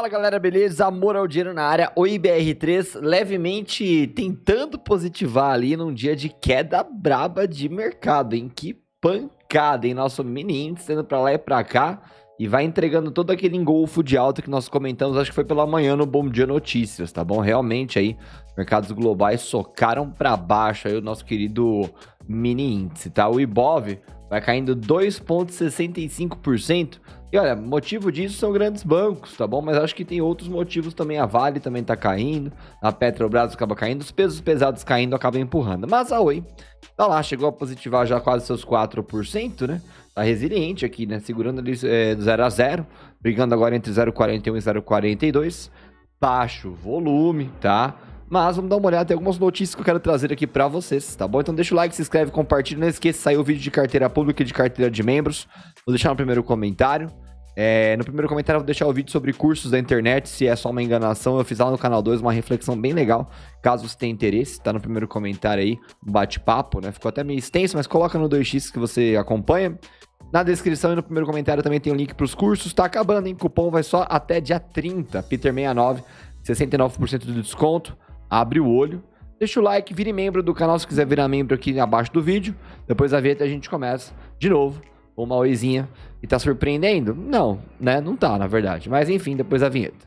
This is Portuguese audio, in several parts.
Fala galera, beleza? Amor ao dinheiro na área, o IBR3 levemente tentando positivar ali num dia de queda braba de mercado, em que pancada, em nosso mini índice indo pra lá e pra cá e vai entregando todo aquele engolfo de alta que nós comentamos, acho que foi pela manhã no Bom Dia Notícias, tá bom? Realmente aí, mercados globais socaram para baixo aí o nosso querido mini índice, tá? O Ibov vai caindo 2,65%, e olha, motivo disso são grandes bancos, tá bom? Mas acho que tem outros motivos também. A Vale também tá caindo, a Petrobras acaba caindo, os pesos pesados caindo acaba empurrando. Mas a Oi, tá lá, chegou a positivar já quase seus 4%, né? Tá resiliente aqui, né? Segurando ali é, eh, 0 a 0, brigando agora entre 0,41 e 0,42. Baixo volume, tá? Mas vamos dar uma olhada, tem algumas notícias que eu quero trazer aqui para vocês, tá bom? Então deixa o like, se inscreve, compartilha, não esqueça, saiu o vídeo de carteira pública e de carteira de membros. Vou deixar no primeiro comentário. É, no primeiro comentário eu vou deixar o vídeo sobre cursos da internet, se é só uma enganação, eu fiz lá no canal 2 uma reflexão bem legal, caso você tenha interesse, tá no primeiro comentário aí, bate-papo, né? Ficou até meio extenso, mas coloca no 2x que você acompanha. Na descrição e no primeiro comentário também tem o um link para os cursos, tá acabando, hein? Cupom vai só até dia 30, Peter69, 69% de desconto abre o olho, deixa o like, vire membro do canal se quiser virar membro aqui abaixo do vídeo. Depois da vinheta a gente começa de novo com uma oizinha. E tá surpreendendo? Não, né? Não tá, na verdade. Mas enfim, depois da vinheta.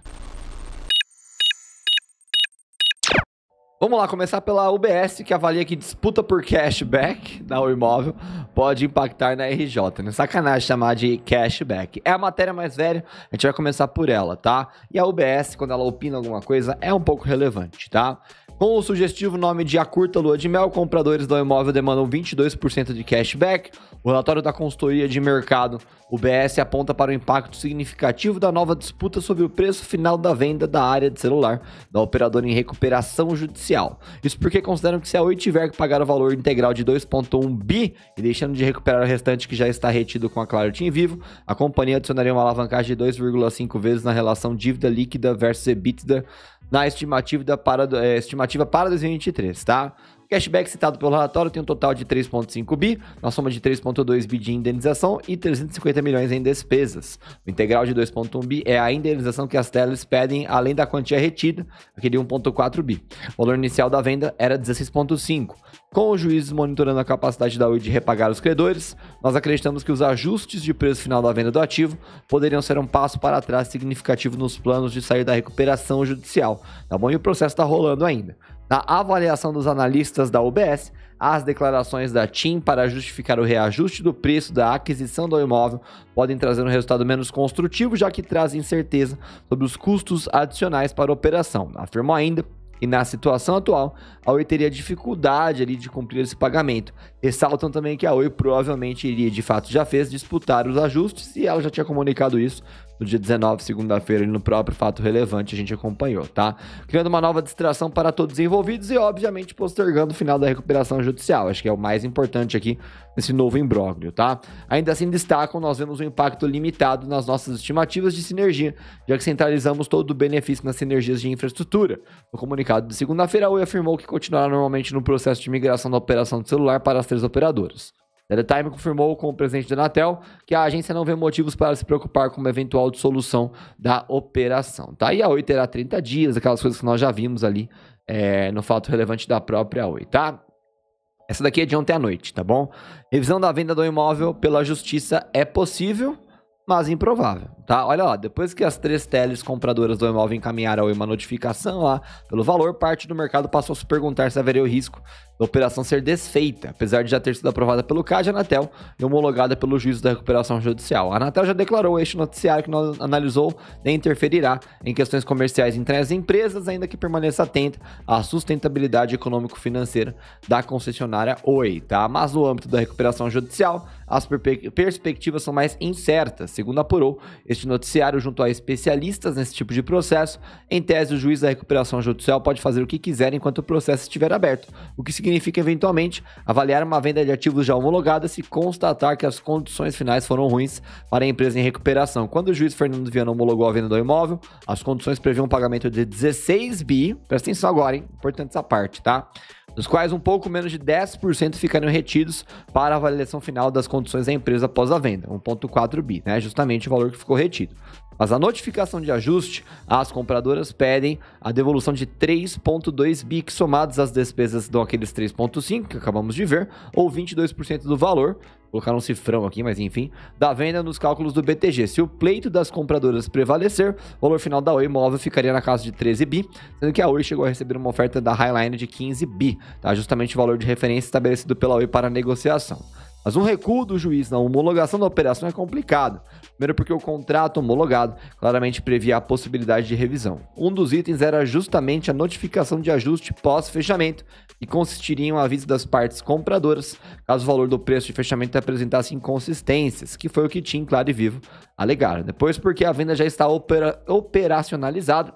Vamos lá, começar pela UBS, que avalia que disputa por cashback na imóvel pode impactar na RJ. Né? Sacanagem chamar de cashback. É a matéria mais velha, a gente vai começar por ela, tá? E a UBS, quando ela opina alguma coisa, é um pouco relevante, tá? Com o sugestivo nome de A Curta Lua de Mel, compradores do imóvel demandam 22% de cashback, o relatório da consultoria de mercado, o BS, aponta para o impacto significativo da nova disputa sobre o preço final da venda da área de celular da operadora em recuperação judicial. Isso porque consideram que se a Oi tiver que pagar o valor integral de 2,1 bi e deixando de recuperar o restante que já está retido com a Claro Tim Vivo, a companhia adicionaria uma alavancagem de 2,5 vezes na relação dívida líquida versus EBITDA na estimativa para, eh, estimativa para 2023, tá? Cashback citado pelo relatório tem um total de 3,5 bi, na soma de 3,2 bi de indenização e 350 milhões em despesas. O integral de 2,1 bi é a indenização que as telas pedem, além da quantia retida, aquele 1,4 bi. O valor inicial da venda era 16,5. Com os juízes monitorando a capacidade da Oi de repagar os credores, nós acreditamos que os ajustes de preço final da venda do ativo poderiam ser um passo para trás significativo nos planos de sair da recuperação judicial. Tá bom? E o processo está rolando ainda. Na avaliação dos analistas da UBS, as declarações da TIM para justificar o reajuste do preço da aquisição do imóvel podem trazer um resultado menos construtivo, já que traz incerteza sobre os custos adicionais para a operação, afirmou ainda. E na situação atual, a Oi teria dificuldade ali de cumprir esse pagamento. Ressaltam também que a Oi provavelmente iria, de fato já fez, disputar os ajustes e ela já tinha comunicado isso no dia 19, segunda-feira, no próprio fato relevante, a gente acompanhou, tá? Criando uma nova distração para todos os envolvidos e, obviamente, postergando o final da recuperação judicial. Acho que é o mais importante aqui nesse novo imbróglio, tá? Ainda assim, destacam, nós vemos um impacto limitado nas nossas estimativas de sinergia, já que centralizamos todo o benefício nas sinergias de infraestrutura. No comunicado de segunda-feira, a UE afirmou que continuará normalmente no processo de migração da operação do celular para as três operadoras. The Time confirmou com o presidente da Anatel que a agência não vê motivos para se preocupar com uma eventual dissolução da operação. Tá? E a Oi terá 30 dias, aquelas coisas que nós já vimos ali é, no fato relevante da própria Oi, tá? Essa daqui é de ontem à noite, tá bom? Revisão da venda do imóvel pela justiça é possível, mas improvável tá? Olha lá, depois que as três teles compradoras do imóvel encaminharam uma notificação lá pelo valor, parte do mercado passou a se perguntar se haveria o risco da operação ser desfeita, apesar de já ter sido aprovada pelo CAD, Anatel e homologada pelo juízo da recuperação judicial. A Anatel já declarou este noticiário que não analisou nem interferirá em questões comerciais entre as empresas, ainda que permaneça atenta à sustentabilidade econômico-financeira da concessionária Oi, tá? Mas no âmbito da recuperação judicial, as perspectivas são mais incertas, segundo apurou este noticiário junto a especialistas nesse tipo de processo, em tese o juiz da recuperação judicial pode fazer o que quiser enquanto o processo estiver aberto, o que significa eventualmente avaliar uma venda de ativos já homologada se constatar que as condições finais foram ruins para a empresa em recuperação. Quando o juiz Fernando Viana homologou a venda do imóvel, as condições previam um pagamento de 16 bi, presta atenção agora, hein? Importante essa parte, tá? dos quais um pouco menos de 10% ficariam retidos para a avaliação final das condições da empresa após a venda, 1,4 bi, né? justamente o valor que ficou retido. Mas a notificação de ajuste, as compradoras pedem a devolução de 3,2 bi, somados às despesas aqueles 3,5 que acabamos de ver, ou 22% do valor, colocaram um cifrão aqui, mas enfim, da venda nos cálculos do BTG. Se o pleito das compradoras prevalecer, o valor final da Oi Imóvel ficaria na casa de 13 bi, sendo que a Oi chegou a receber uma oferta da Highline de 15 bi, tá? justamente o valor de referência estabelecido pela Oi para a negociação. Mas um recuo do juiz na homologação da operação é complicado. Primeiro, porque o contrato homologado claramente previa a possibilidade de revisão. Um dos itens era justamente a notificação de ajuste pós-fechamento, que consistiria em um aviso das partes compradoras caso o valor do preço de fechamento apresentasse inconsistências, que foi o que Tim Claro e Vivo alegaram. Depois, porque a venda já está opera operacionalizada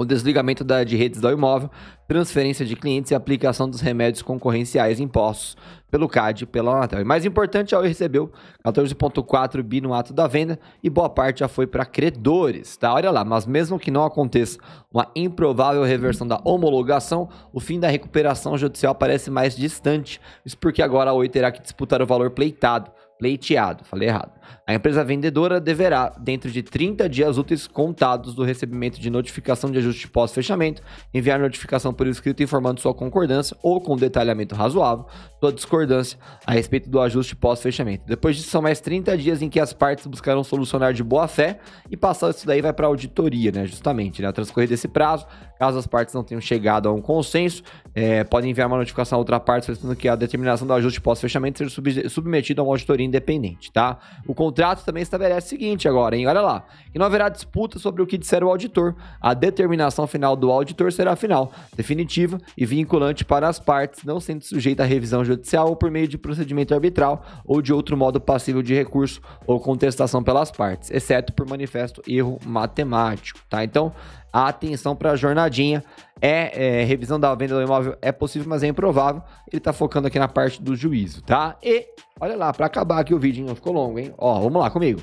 o desligamento da, de redes do imóvel, transferência de clientes e aplicação dos remédios concorrenciais impostos pelo CAD e pela Anatel. E mais importante, a Oi recebeu 14,4 bi no ato da venda e boa parte já foi para credores, tá? Olha lá, mas mesmo que não aconteça uma improvável reversão da homologação, o fim da recuperação judicial parece mais distante, isso porque agora a Oi terá que disputar o valor pleitado pleiteado, falei errado. A empresa vendedora deverá, dentro de 30 dias úteis contados do recebimento de notificação de ajuste pós-fechamento, enviar notificação por escrito informando sua concordância ou com detalhamento razoável sua discordância a respeito do ajuste pós-fechamento. Depois disso, são mais 30 dias em que as partes buscarão solucionar de boa fé e passar isso daí vai para auditoria, né? Justamente, né? Transcorrer desse prazo, caso as partes não tenham chegado a um consenso, é, podem enviar uma notificação a outra parte solicitando que a determinação do ajuste pós-fechamento seja sub submetida a uma auditoria independente, tá? O contrato também estabelece o seguinte agora, hein? Olha lá. Que não haverá disputa sobre o que disser o auditor. A determinação final do auditor será final, definitiva e vinculante para as partes, não sendo sujeita à revisão judicial ou por meio de procedimento arbitral ou de outro modo passível de recurso ou contestação pelas partes, exceto por manifesto erro matemático, tá? Então, a atenção para a jornadinha. É, é, revisão da venda do imóvel é possível, mas é improvável. Ele está focando aqui na parte do juízo, tá? E olha lá, para acabar aqui o vídeo, hein? ficou longo, hein? Ó, vamos lá comigo.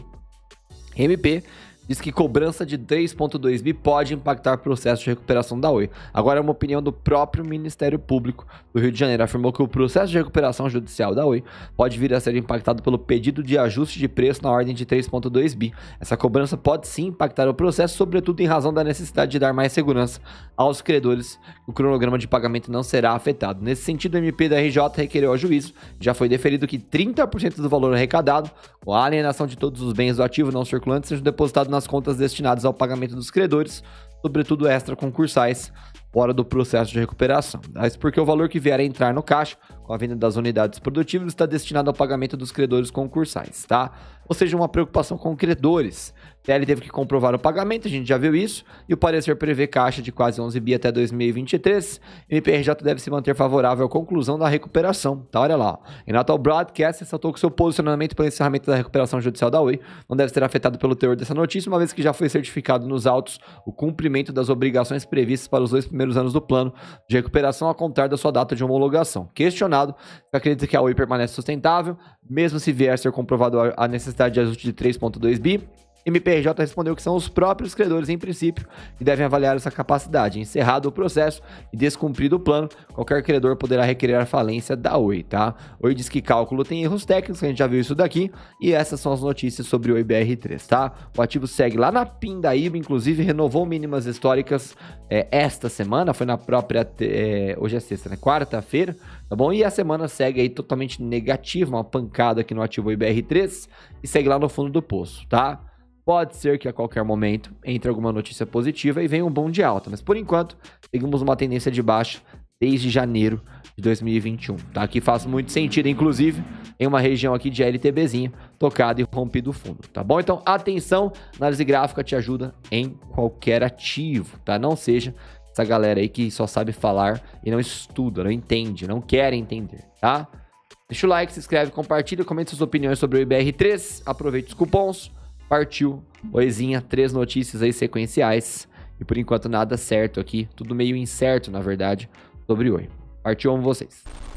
MP diz que cobrança de 3,2 bi pode impactar o processo de recuperação da Oi. Agora é uma opinião do próprio Ministério Público do Rio de Janeiro. Afirmou que o processo de recuperação judicial da Oi pode vir a ser impactado pelo pedido de ajuste de preço na ordem de 3,2 bi. Essa cobrança pode sim impactar o processo, sobretudo em razão da necessidade de dar mais segurança aos credores. O cronograma de pagamento não será afetado. Nesse sentido, o MP da RJ requereu ao juízo, já foi deferido que 30% do valor arrecadado, com a alienação de todos os bens do ativo não circulante, seja depositado na nas contas destinadas ao pagamento dos credores, sobretudo extra concursais, fora do processo de recuperação. Isso porque o valor que vier a entrar no caixa com a venda das unidades produtivas está destinado ao pagamento dos credores concursais, tá? Ou seja, uma preocupação com credores. TL teve que comprovar o pagamento, a gente já viu isso, e o parecer prevê caixa de quase 11 bi até 2023. MPRJ deve se manter favorável à conclusão da recuperação, tá? Olha lá. Renato Broadcast ressaltou que seu posicionamento para o encerramento da recuperação judicial da Oi não deve ser afetado pelo teor dessa notícia, uma vez que já foi certificado nos autos o cumprimento das obrigações previstas para os dois primeiros anos do plano de recuperação a contar da sua data de homologação. Questionado Senado, que acredita que a Oi permanece sustentável, mesmo se vier a ser comprovado a necessidade de ajuste de 3,2 bi. MPRJ respondeu que são os próprios credores, em princípio, que devem avaliar essa capacidade. Encerrado o processo e descumprido o plano, qualquer credor poderá requerer a falência da Oi, tá? Oi diz que cálculo tem erros técnicos, a gente já viu isso daqui, e essas são as notícias sobre o ibr 3 tá? O ativo segue lá na Pindaíba, inclusive renovou mínimas históricas é, esta semana, foi na própria. É, hoje é sexta, né? Quarta-feira, tá bom? E a semana segue aí totalmente negativa, uma pancada aqui no ativo IBR3 e segue lá no fundo do poço, tá? Pode ser que a qualquer momento entre alguma notícia positiva e venha um bom de alta, mas por enquanto seguimos uma tendência de baixa desde janeiro de 2021. Tá? Aqui faz muito sentido, inclusive, em uma região aqui de LTBzinho, tocado e rompido o fundo, tá bom? Então, atenção, análise gráfica te ajuda em qualquer ativo, tá? Não seja essa galera aí que só sabe falar e não estuda, não entende, não quer entender, tá? Deixa o like, se inscreve, compartilha, comenta suas opiniões sobre o IBR3, aproveite os cupons, Partiu. Oizinha, três notícias aí sequenciais. E por enquanto nada certo aqui. Tudo meio incerto, na verdade, sobre Oi. Partiu, amo vocês.